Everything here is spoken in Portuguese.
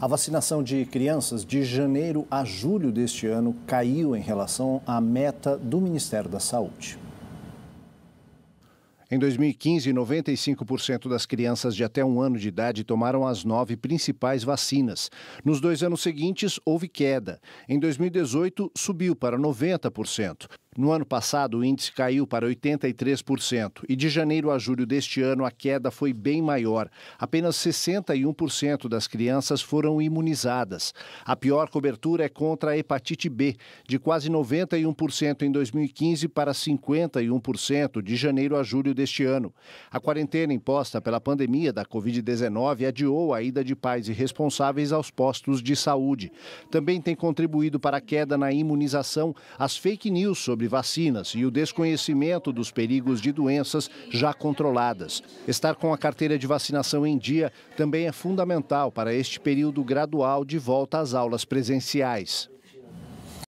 A vacinação de crianças de janeiro a julho deste ano caiu em relação à meta do Ministério da Saúde. Em 2015, 95% das crianças de até um ano de idade tomaram as nove principais vacinas. Nos dois anos seguintes, houve queda. Em 2018, subiu para 90%. No ano passado, o índice caiu para 83% e de janeiro a julho deste ano a queda foi bem maior. Apenas 61% das crianças foram imunizadas. A pior cobertura é contra a hepatite B, de quase 91% em 2015 para 51% de janeiro a julho deste ano. A quarentena imposta pela pandemia da Covid-19 adiou a ida de pais irresponsáveis aos postos de saúde. Também tem contribuído para a queda na imunização as fake news sobre vacinas e o desconhecimento dos perigos de doenças já controladas. Estar com a carteira de vacinação em dia também é fundamental para este período gradual de volta às aulas presenciais.